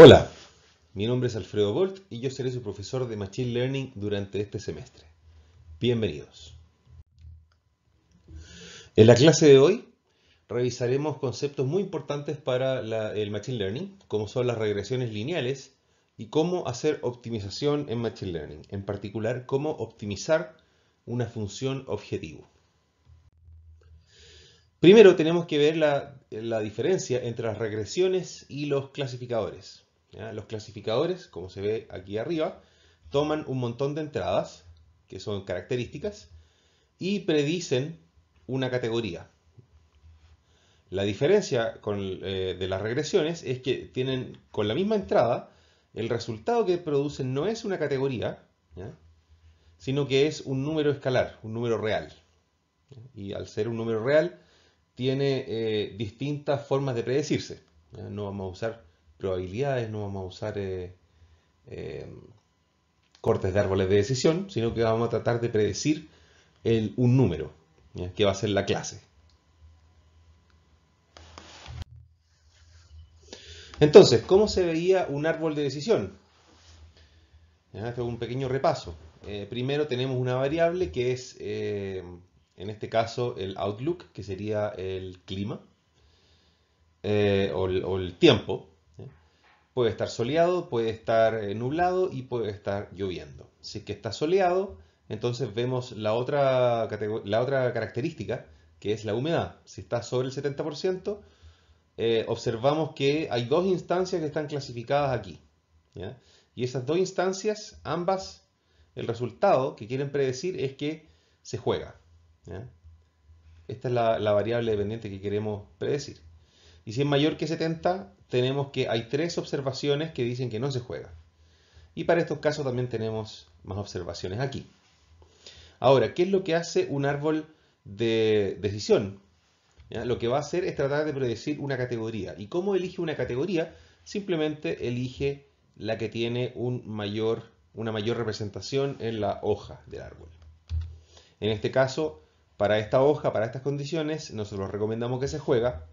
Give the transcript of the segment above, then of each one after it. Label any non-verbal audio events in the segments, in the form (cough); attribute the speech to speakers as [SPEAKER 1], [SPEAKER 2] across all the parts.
[SPEAKER 1] Hola, mi nombre es Alfredo Bolt y yo seré su profesor de Machine Learning durante este semestre. Bienvenidos. En la clase de hoy revisaremos conceptos muy importantes para el Machine Learning, como son las regresiones lineales y cómo hacer optimización en Machine Learning, en particular cómo optimizar una función objetivo. Primero tenemos que ver la diferencia entre las regresiones y los clasificadores. Los clasificadores, como se ve aquí arriba, toman un montón de entradas, que son características, y predicen una categoría. La diferencia eh, de las regresiones es que tienen con la misma entrada, el resultado que producen no es una categoría, sino que es un número escalar, un número real. Y al ser un número real, tiene eh, distintas formas de predecirse. No vamos a usar probabilidades, no vamos a usar eh, eh, cortes de árboles de decisión, sino que vamos a tratar de predecir un número, que va a ser la clase. Entonces, ¿cómo se veía un árbol de decisión? un pequeño repaso. Eh, primero tenemos una variable que es, en este caso, el outlook, que sería el clima o, el, o, el, tiempo. Puede estar soleado, puede estar eh, nublado y puede estar lloviendo. Si es que está soleado, entonces vemos la otra, característica, que es la humedad. Si está sobre el 70%, eh, observamos que hay dos instancias que están clasificadas aquí. Y esas dos instancias, ambas, el resultado que quieren predecir es que se juega. Esta es la variable dependiente que queremos predecir. Y si es mayor que 70, tenemos que hay tres observaciones que dicen que no se juega. Y para estos casos también tenemos más observaciones aquí. Ahora, ¿qué es lo que hace un árbol de decisión? Lo que va a hacer es tratar de predecir una categoría. ¿Y cómo elige una categoría? Simplemente elige la que tiene un mayor, una mayor representación en la hoja del árbol. En este caso, para esta hoja, para estas condiciones, nosotros recomendamos que se juega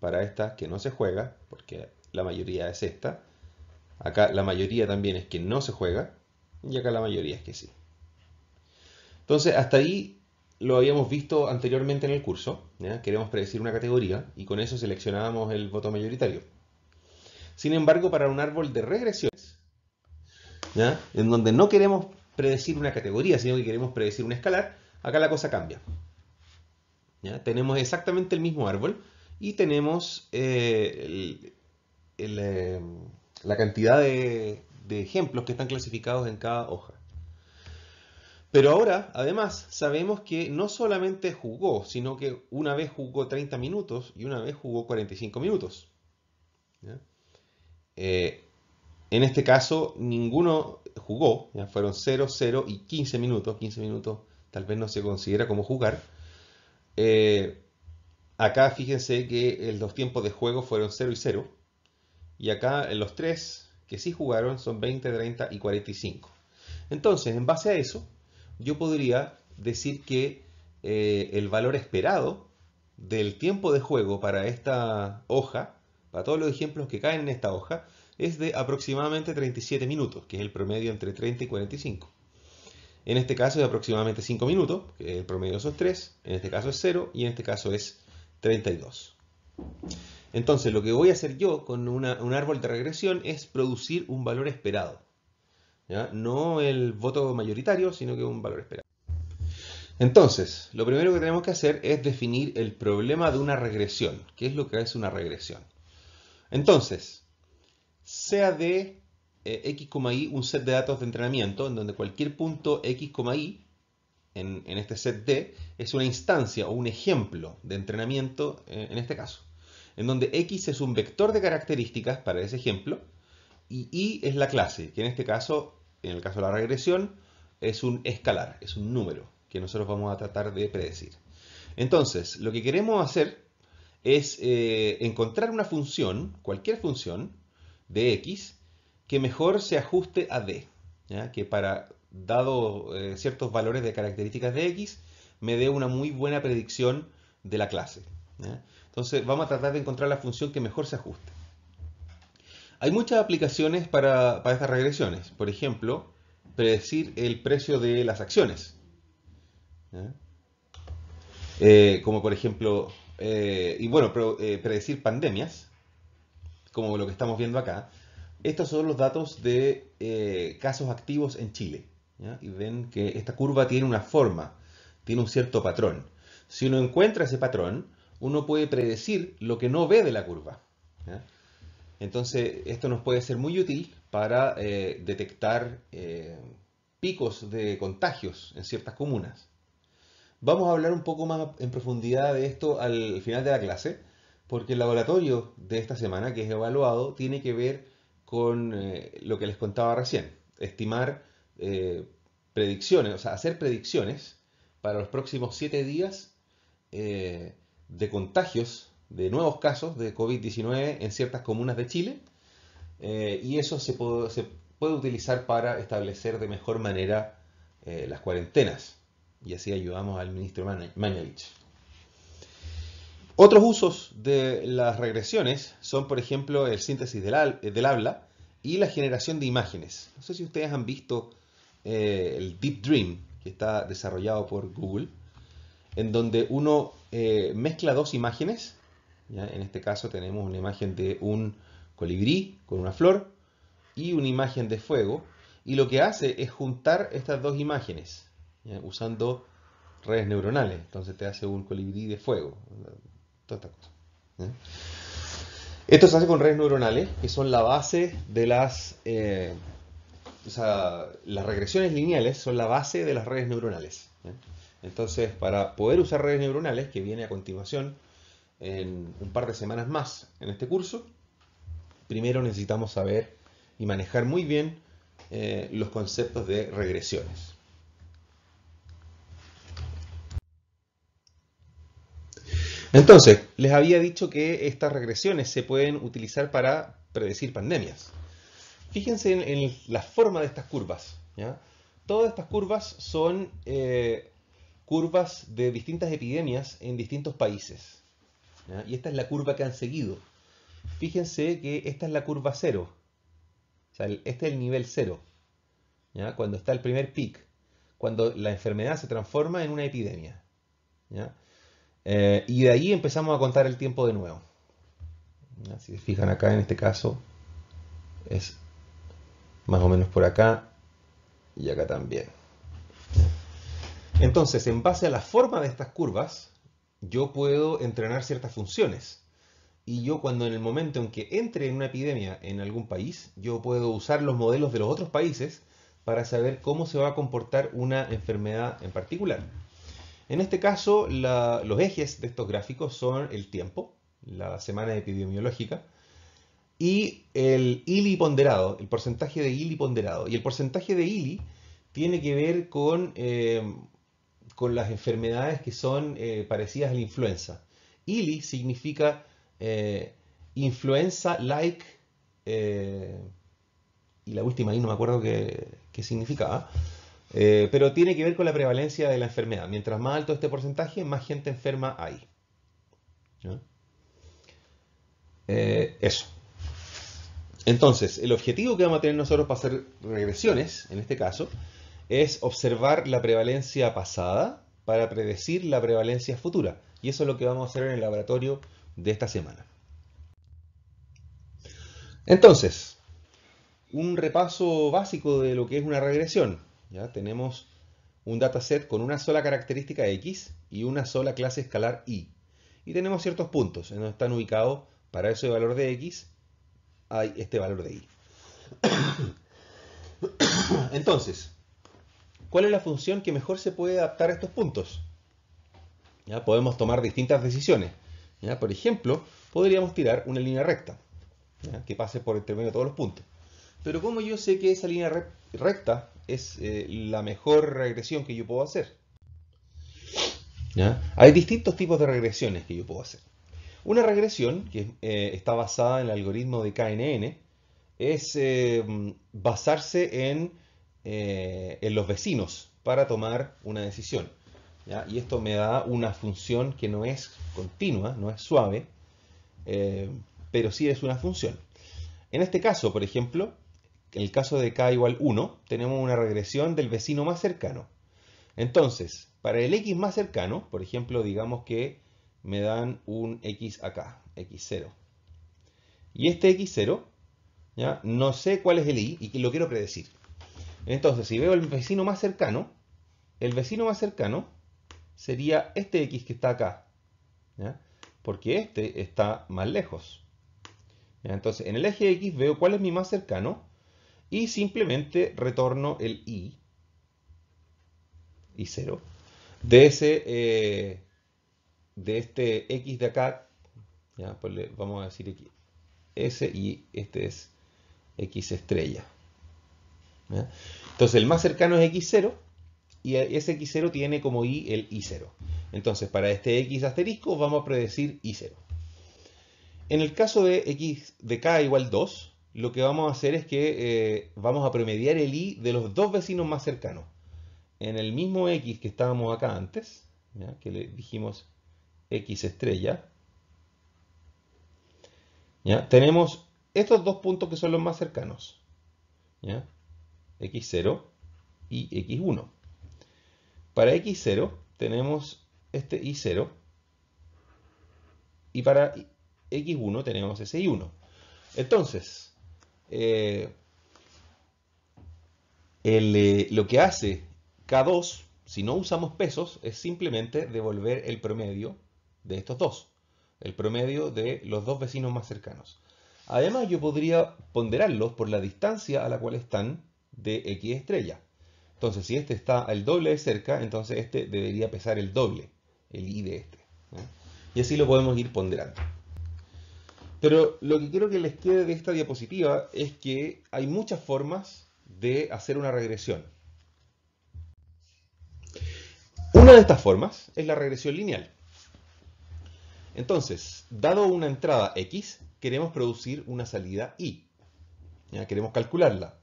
[SPEAKER 1] para esta que no se juega, porque la mayoría es esta. Acá la mayoría también es que no se juega y acá la mayoría es que sí. Entonces, hasta ahí lo habíamos visto anteriormente en el curso. Queremos predecir una categoría y con eso seleccionábamos el voto mayoritario. Sin embargo, para un árbol de regresiones, en donde no queremos predecir una categoría, sino que queremos predecir un escalar, acá la cosa cambia. Tenemos exactamente el mismo árbol, y tenemos eh, eh, la cantidad de, ejemplos que están clasificados en cada hoja. Pero ahora, además, sabemos que no solamente jugó, sino que una vez jugó 30 minutos y una vez jugó 45 minutos. Eh, en este caso, ninguno jugó, fueron 0, 0 y 15 minutos. 15 minutos tal vez no se considera como jugar. Acá fíjense que los tiempos de juego fueron 0 y 0. Y acá los tres que sí jugaron son 20, 30 y 45. Entonces, en base a eso, yo podría decir que eh, el valor esperado del tiempo de juego para esta hoja, para todos los ejemplos que caen en esta hoja, es de aproximadamente 37 minutos, que es el promedio entre 30 y 45. En este caso es aproximadamente 5 minutos, que es el promedio de esos 3, en este caso es 0 y en este caso es 32. Entonces, lo que voy a hacer yo con un árbol de regresión es producir un valor esperado. No el voto mayoritario, sino que un valor esperado. Entonces, lo primero que tenemos que hacer es definir el problema de una regresión. ¿Qué es lo que es una regresión? Entonces, sea de eh, x, y un set de datos de entrenamiento en donde cualquier punto x, y en, este set D es una instancia o un ejemplo de entrenamiento eh, en este caso, en donde X es un vector de características para ese ejemplo y Y es la clase, que en este caso, en el caso de la regresión, es un escalar, es un número que nosotros vamos a tratar de predecir. Entonces, lo que queremos hacer es eh, encontrar una función, cualquier función de X, que mejor se ajuste a D, que para dado eh, ciertos valores de características de X, me dé una muy buena predicción de la clase. Entonces vamos a tratar de encontrar la función que mejor se ajuste. Hay muchas aplicaciones para, estas regresiones. Por ejemplo, predecir el precio de las acciones. Eh, como por ejemplo, eh, y bueno, predecir pandemias, como lo que estamos viendo acá. Estos son los datos de casos activos en Chile y ven que esta curva tiene una forma, tiene un cierto patrón. Si uno encuentra ese patrón, uno puede predecir lo que no ve de la curva. Entonces, esto nos puede ser muy útil para eh, detectar eh, picos de contagios en ciertas comunas. Vamos a hablar un poco más en profundidad de esto al final de la clase, porque el laboratorio de esta semana que es evaluado tiene que ver con eh, lo que les contaba recién, estimar eh, predicciones, o sea, hacer predicciones para los próximos siete días eh, de contagios, de nuevos casos de COVID-19 en ciertas comunas de Chile. Eh, y eso se puede, utilizar para establecer de mejor manera las cuarentenas. Y así ayudamos al ministro Mañalich. Otros usos de las regresiones son, por ejemplo, el síntesis del, del habla y la generación de imágenes. No sé si ustedes han visto eh, el Deep Dream, que está desarrollado por Google, en donde uno eh, mezcla dos imágenes. En este caso tenemos una imagen de un colibrí con una flor y una imagen de fuego. Y lo que hace es juntar estas dos imágenes usando redes neuronales. Entonces te hace un colibrí de fuego. Esto se hace con redes neuronales, que son la base de las... Eh, sea, las regresiones lineales son la base de las redes neuronales. Entonces, para poder usar redes neuronales, que viene a continuación en un par de semanas más en este curso, primero necesitamos saber y manejar muy bien eh, los conceptos de regresiones. Entonces, les había dicho que estas regresiones se pueden utilizar para predecir pandemias. Fíjense en, la forma de estas curvas. Todas estas curvas son eh, curvas de distintas epidemias en distintos países. Y esta es la curva que han seguido. Fíjense que esta es la curva cero. este es el nivel cero. Cuando está el primer pic. Cuando la enfermedad se transforma en una epidemia. Eh, y de ahí empezamos a contar el tiempo de nuevo. Si se fijan acá en este caso, es más o menos por acá y acá también. Entonces, en base a la forma de estas curvas, yo puedo entrenar ciertas funciones. Y yo cuando en el momento en que entre en una epidemia en algún país, yo puedo usar los modelos de los otros países para saber cómo se va a comportar una enfermedad en particular. En este caso, los ejes de estos gráficos son el tiempo, la semana epidemiológica, y el ILI ponderado, el porcentaje de ILI ponderado. Y el porcentaje de ILI tiene que ver con, eh, con las enfermedades que son eh, parecidas a la influenza. ILI significa eh, influenza like, y la última ahí no me acuerdo qué, significaba, pero tiene que ver con la prevalencia de la enfermedad. Mientras más alto este porcentaje, más gente enferma hay. eso. Entonces, el objetivo que vamos a tener nosotros para hacer regresiones, en este caso, es observar la prevalencia pasada para predecir la prevalencia futura. Y eso es lo que vamos a hacer en el laboratorio de esta semana. Entonces, un repaso básico de lo que es una regresión. ¿ya? Tenemos un dataset con una sola característica X y una sola clase escalar Y. Y tenemos ciertos puntos en donde están ubicados para ese valor de X hay este valor de i. (coughs) Entonces, ¿cuál es la función que mejor se puede adaptar a estos puntos? ¿Ya? Podemos tomar distintas decisiones. ¿ya? Por ejemplo, podríamos tirar una línea recta que pase por el término de todos los puntos. Pero ¿cómo yo sé que esa línea recta es eh, la mejor regresión que yo puedo hacer? ¿Ya? Hay distintos tipos de regresiones que yo puedo hacer. Una regresión, que eh, está basada en el algoritmo de KNN, es eh, basarse en, eh, en, los vecinos para tomar una decisión. Y esto me da una función que no es continua, no es suave, pero sí es una función. En este caso, por ejemplo, en el caso de k igual 1, tenemos una regresión del vecino más cercano. Entonces, para el x más cercano, por ejemplo, digamos que me dan un X acá, X0. Y este X0, ¿ya? no sé cuál es el Y y lo quiero predecir. Entonces, si veo el vecino más cercano, el vecino más cercano sería este X que está acá. Porque este está más lejos. Entonces, en el eje X veo cuál es mi más cercano y simplemente retorno el Y, Y0, de ese... Eh, de este x de acá, pues vamos a decir aquí s y este es x estrella. Entonces el más cercano es x0 y ese x0 tiene como y el y0. Entonces para este x asterisco vamos a predecir y0. En el caso de x de k igual 2, lo que vamos a hacer es que eh, vamos a promediar el i de los dos vecinos más cercanos. En el mismo x que estábamos acá antes, que le dijimos X estrella. ¿Ya? Tenemos estos dos puntos que son los más cercanos. x X0 y X1. Para X0 tenemos este Y0 y para X1 tenemos ese Y1. Entonces, eh, eh, lo que hace K2, si no usamos pesos, es simplemente devolver el promedio de estos dos, el promedio de los dos vecinos más cercanos. Además, yo podría ponderarlos por la distancia a la cual están de X estrella. Entonces, si este está al doble de cerca, entonces este debería pesar el doble, el I de este. Y así lo podemos ir ponderando. Pero lo que quiero que les quede de esta diapositiva es que hay muchas formas de hacer una regresión. Una de estas formas es la regresión lineal. Entonces, dado una entrada X, queremos producir una salida Y. ¿Ya? Queremos calcularla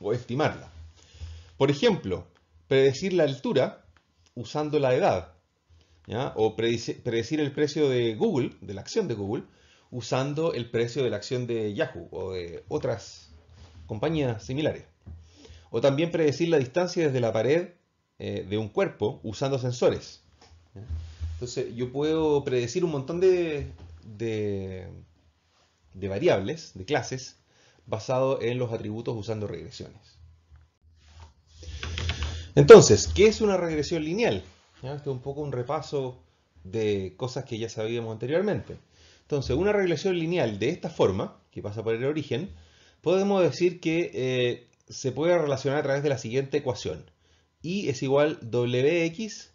[SPEAKER 1] o estimarla. Por ejemplo, predecir la altura usando la edad. O predecir el precio de Google, de la acción de Google, usando el precio de la acción de Yahoo o de otras compañías similares. O también predecir la distancia desde la pared eh, de un cuerpo usando sensores. Entonces, yo puedo predecir un montón de, variables, de clases, basado en los atributos usando regresiones. Entonces, ¿qué es una regresión lineal? ¿Ya? Este es un poco un repaso de cosas que ya sabíamos anteriormente. Entonces, una regresión lineal de esta forma, que pasa por el origen, podemos decir que eh, se puede relacionar a través de la siguiente ecuación. Y es igual wx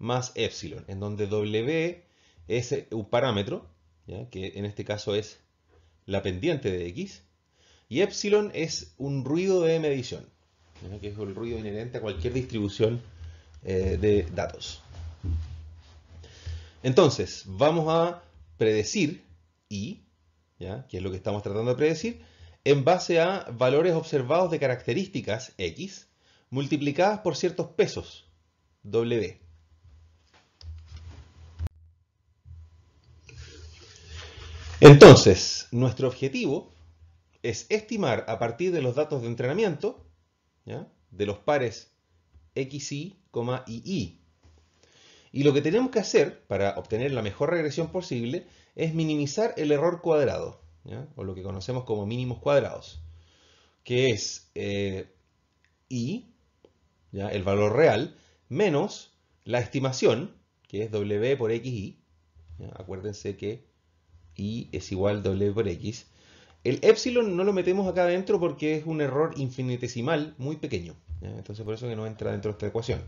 [SPEAKER 1] más epsilon, en donde W es eh, un parámetro, que en este caso es la pendiente de X, y epsilon es un ruido de medición, que es el ruido inherente a cualquier distribución eh, de datos. Entonces, vamos a predecir Y, ¿ya? que es lo que estamos tratando de predecir, en base a valores observados de características X multiplicadas por ciertos pesos W. Entonces, nuestro objetivo es estimar a partir de los datos de entrenamiento, de los pares XI, y, Y lo que tenemos que hacer para obtener la mejor regresión posible es minimizar el error cuadrado, o lo que conocemos como mínimos cuadrados, que es eh, y, el valor real, menos la estimación, que es W por XI. Acuérdense que y es igual doble por X. El epsilon no lo metemos acá adentro porque es un error infinitesimal muy pequeño. Entonces por eso que no entra dentro de esta ecuación.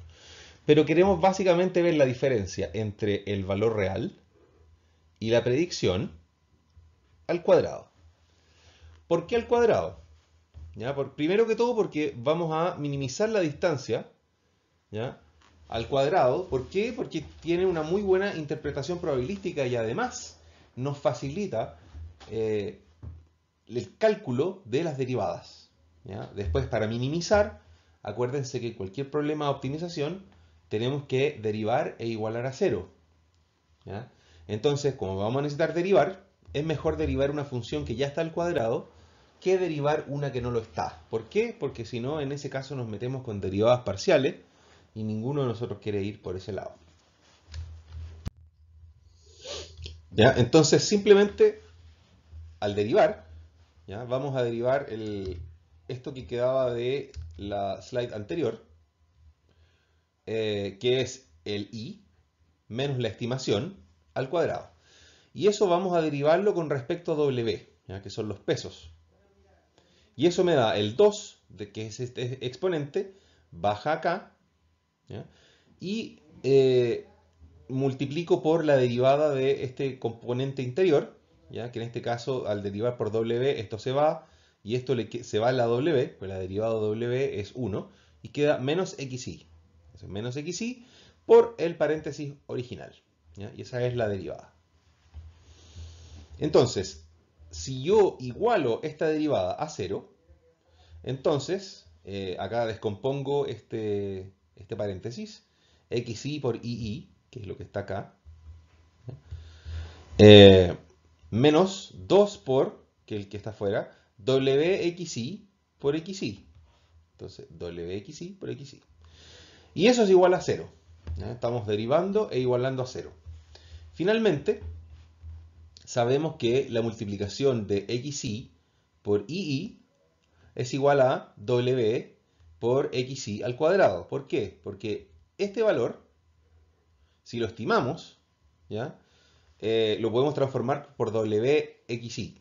[SPEAKER 1] Pero queremos básicamente ver la diferencia entre el valor real y la predicción al cuadrado. ¿Por qué al cuadrado? ¿Ya? Por, primero que todo porque vamos a minimizar la distancia al cuadrado. ¿Por qué? Porque tiene una muy buena interpretación probabilística y además nos facilita eh, el cálculo de las derivadas. Después, para minimizar, acuérdense que cualquier problema de optimización tenemos que derivar e igualar a cero. Entonces, como vamos a necesitar derivar, es mejor derivar una función que ya está al cuadrado que derivar una que no lo está. ¿Por qué? Porque si no, en ese caso nos metemos con derivadas parciales y ninguno de nosotros quiere ir por ese lado. Entonces, simplemente al derivar, ¿ya? vamos a derivar el, esto que quedaba de la slide anterior, eh, que es el i menos la estimación al cuadrado. Y eso vamos a derivarlo con respecto a w, que son los pesos. Y eso me da el 2, de que es este exponente, baja acá, y eh, multiplico por la derivada de este componente interior, ya que en este caso al derivar por W esto se va, y esto se va a la W, pues la derivada de W es 1, y queda menos XY. menos XY por el paréntesis original. Y esa es la derivada. Entonces, si yo igualo esta derivada a 0, entonces eh, acá descompongo este, este paréntesis, XY por II, que es lo que está acá, eh, menos 2 por, que el que está afuera, WXI por XI. Entonces, WXI por XI. Y eso es igual a 0. Estamos derivando e igualando a 0. Finalmente, sabemos que la multiplicación de XI por II es igual a W por XI al cuadrado. ¿Por qué? Porque este valor si lo estimamos, ¿ya? Eh, lo podemos transformar por WXY.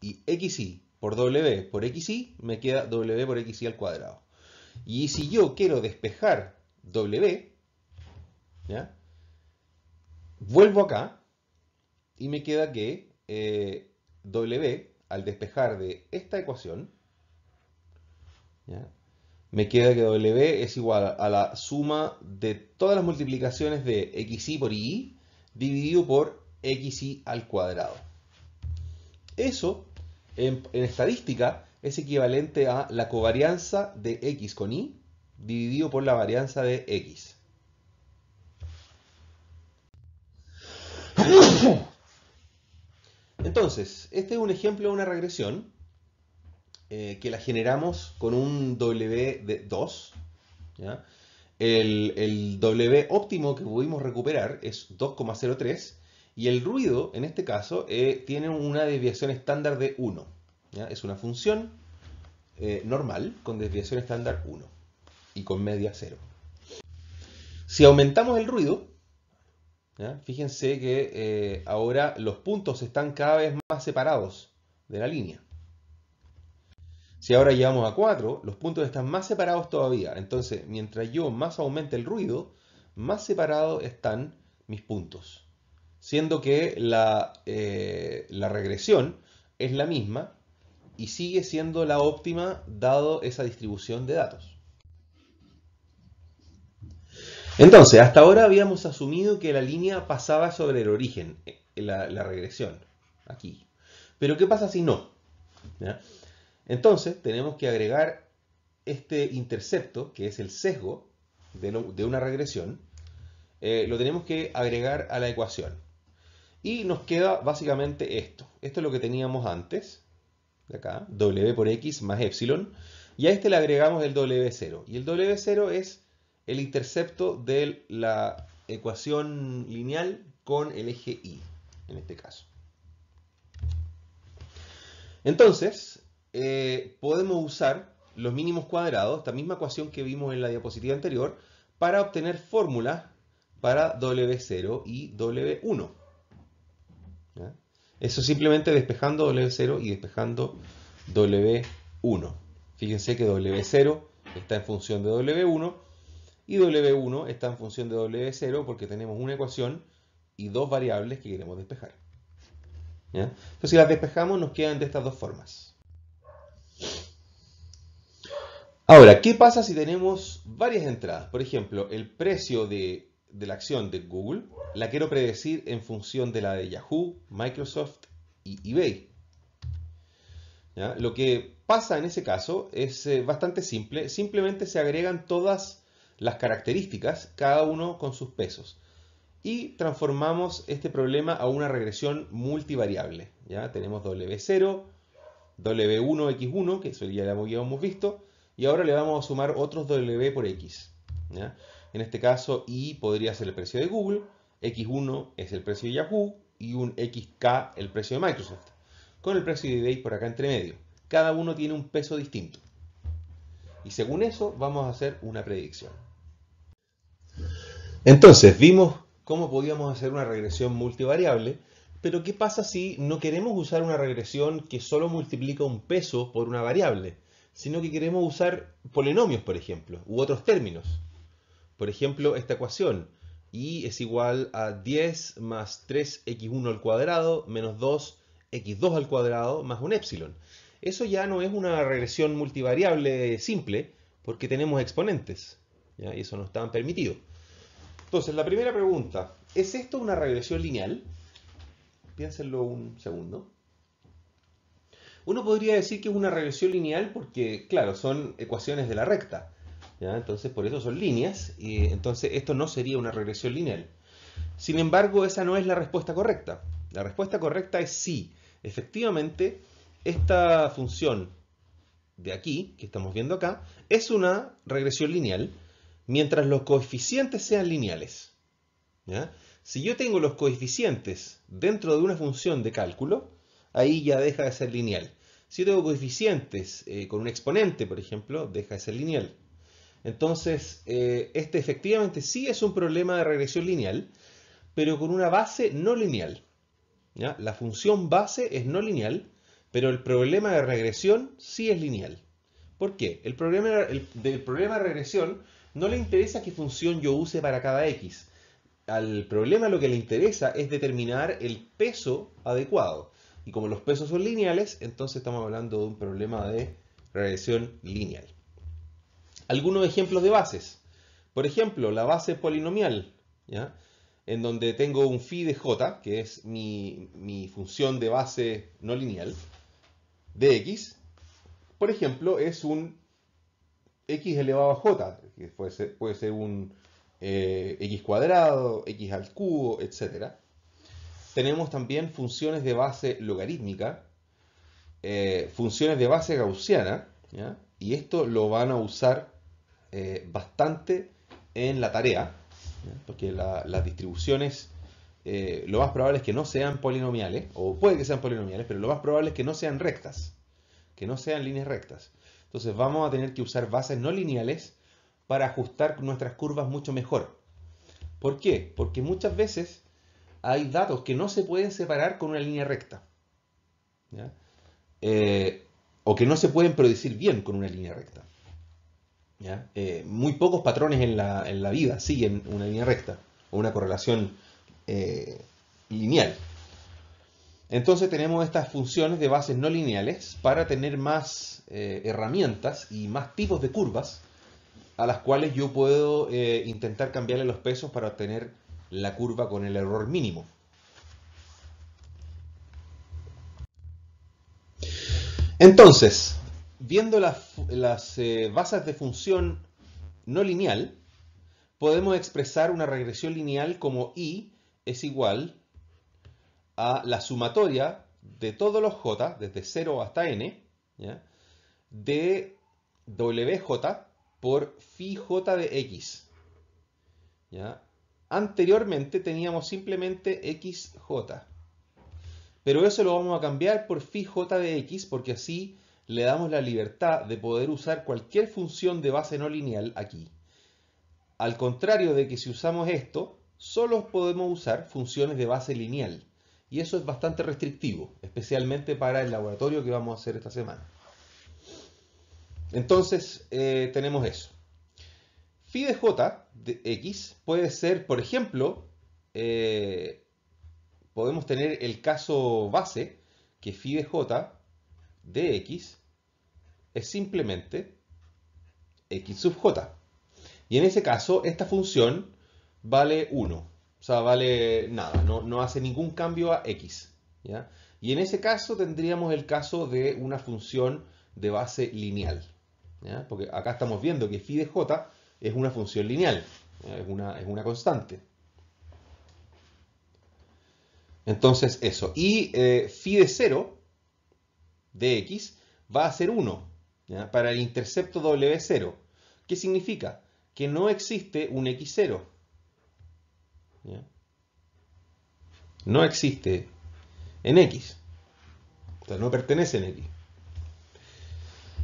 [SPEAKER 1] Y XY por W por XY me queda W por XY al cuadrado. Y si yo quiero despejar W, ¿ya? vuelvo acá y me queda que eh, W al despejar de esta ecuación, ¿ya? me queda que W es igual a la suma de todas las multiplicaciones de XI por y dividido por XI al cuadrado. Eso, en, en estadística, es equivalente a la covarianza de x con y dividido por la varianza de x. (coughs) Entonces, este es un ejemplo de una regresión eh, que la generamos con un W2. de El, W óptimo que pudimos recuperar es 2,03 y el ruido, en este caso, eh, tiene una desviación estándar de 1. Es una función eh, normal con desviación estándar 1 y con media 0. Si aumentamos el ruido, fíjense que ahora los puntos están cada vez más separados de la línea. Si ahora llevamos a 4, los puntos están más separados todavía. Entonces, mientras yo más aumente el ruido, más separados están mis puntos. Siendo que eh, la, regresión es la misma y sigue siendo la óptima dado esa distribución de datos. Entonces, hasta ahora habíamos asumido que la línea pasaba sobre el origen, eh, la, la regresión, aquí. Pero ¿qué pasa si no? ¿Ya? Entonces, tenemos que agregar este intercepto, que es el sesgo de, una regresión, eh, lo tenemos que agregar a la ecuación. Y nos queda básicamente esto. Esto es lo que teníamos antes, de acá, W por X más epsilon. Y a este le agregamos el W0. Y el W0 es el intercepto de la ecuación lineal con el eje Y, en este caso. Entonces, eh, podemos usar los mínimos cuadrados, esta misma ecuación que vimos en la diapositiva anterior, para obtener fórmulas para W0 y W1. Eso simplemente despejando W0 y despejando W1. Fíjense que W0 está en función de W1 y W1 está en función de W0 porque tenemos una ecuación y dos variables que queremos despejar. Entonces si las despejamos nos quedan de estas dos formas. Ahora, ¿qué pasa si tenemos varias entradas? Por ejemplo, el precio de, la acción de Google la quiero predecir en función de la de Yahoo, Microsoft y eBay. Lo que pasa en ese caso es eh, bastante simple. Simplemente se agregan todas las características, cada uno con sus pesos. Y transformamos este problema a una regresión multivariable. ¿ya? Tenemos W0, W1, X1, que eso ya lo hemos visto, y ahora le vamos a sumar otros W por X. En este caso, Y podría ser el precio de Google, X1 es el precio de Yahoo y un XK el precio de Microsoft. Con el precio de eBay por acá entre medio. Cada uno tiene un peso distinto. Y según eso vamos a hacer una predicción. Entonces, vimos cómo podíamos hacer una regresión multivariable, pero ¿qué pasa si no queremos usar una regresión que solo multiplica un peso por una variable? sino que queremos usar polinomios, por ejemplo, u otros términos. Por ejemplo, esta ecuación, y es igual a 10 más 3x1 al cuadrado menos 2x2 al cuadrado más un epsilon. Eso ya no es una regresión multivariable simple, porque tenemos exponentes, y eso no está permitido. Entonces, la primera pregunta, ¿es esto una regresión lineal? Piénsenlo un segundo. Uno podría decir que es una regresión lineal porque, claro, son ecuaciones de la recta. Entonces, por eso son líneas y entonces esto no sería una regresión lineal. Sin embargo, esa no es la respuesta correcta. La respuesta correcta es sí. Efectivamente, esta función de aquí, que estamos viendo acá, es una regresión lineal mientras los coeficientes sean lineales. Si yo tengo los coeficientes dentro de una función de cálculo, ahí ya deja de ser lineal. Si tengo coeficientes eh, con un exponente, por ejemplo, deja de ser lineal. Entonces, eh, este efectivamente sí es un problema de regresión lineal, pero con una base no lineal. La función base es no lineal, pero el problema de regresión sí es lineal. ¿Por qué? El problema, del problema de regresión no le interesa qué función yo use para cada x. Al problema lo que le interesa es determinar el peso adecuado. Y como los pesos son lineales, entonces estamos hablando de un problema de regresión lineal. Algunos ejemplos de bases. Por ejemplo, la base polinomial, en donde tengo un phi de j, que es mi, función de base no lineal, de x, por ejemplo, es un x elevado a j, que puede ser, puede ser un eh, x cuadrado, x al cubo, etcétera tenemos también funciones de base logarítmica, eh, funciones de base gaussiana, y esto lo van a usar eh, bastante en la tarea, porque las distribuciones eh, lo más probable es que no sean polinomiales, o puede que sean polinomiales, pero lo más probable es que no sean rectas, que no sean líneas rectas. Entonces vamos a tener que usar bases no lineales para ajustar nuestras curvas mucho mejor. ¿Por qué? Porque muchas veces hay datos que no se pueden separar con una línea recta. Eh, o que no se pueden predecir bien con una línea recta. Eh, muy pocos patrones en la, vida siguen una línea recta o una correlación eh, lineal. Entonces tenemos estas funciones de bases no lineales para tener más herramientas y más tipos de curvas a las cuales yo puedo intentar cambiarle los pesos para obtener la curva con el error mínimo. Entonces, viendo las, eh, bases de función no lineal, podemos expresar una regresión lineal como i es igual a la sumatoria de todos los j, desde 0 hasta n, de wj por phi j de x. Anteriormente teníamos simplemente xj. Pero eso lo vamos a cambiar por phi de x porque así le damos la libertad de poder usar cualquier función de base no lineal aquí. Al contrario de que si usamos esto, solo podemos usar funciones de base lineal. Y eso es bastante restrictivo, especialmente para el laboratorio que vamos a hacer esta semana. Entonces, eh, tenemos eso phi de j de x puede ser, por ejemplo, eh, podemos tener el caso base que phi de j de x es simplemente x sub j. Y en ese caso, esta función vale 1. O sea, vale nada, no, hace ningún cambio a x. Y en ese caso tendríamos el caso de una función de base lineal. Porque acá estamos viendo que phi de j es una función lineal, es una, constante. Entonces eso. Y eh, de 0 de x va a ser 1 para el intercepto W0. ¿Qué significa? Que no existe un x0. No existe en x. no pertenece en x.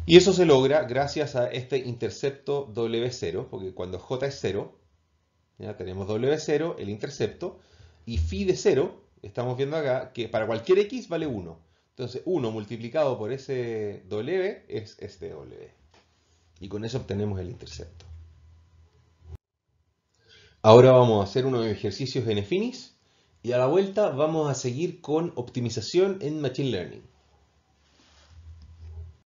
[SPEAKER 1] Y eso se logra gracias a este intercepto W0, porque cuando J es 0, ya tenemos W0, el intercepto, y phi de 0, estamos viendo acá que para cualquier X vale 1. Entonces 1 multiplicado por ese W es este W. Y con eso obtenemos el intercepto. Ahora vamos a hacer unos ejercicios en Finis, y a la vuelta vamos a seguir con optimización en Machine Learning.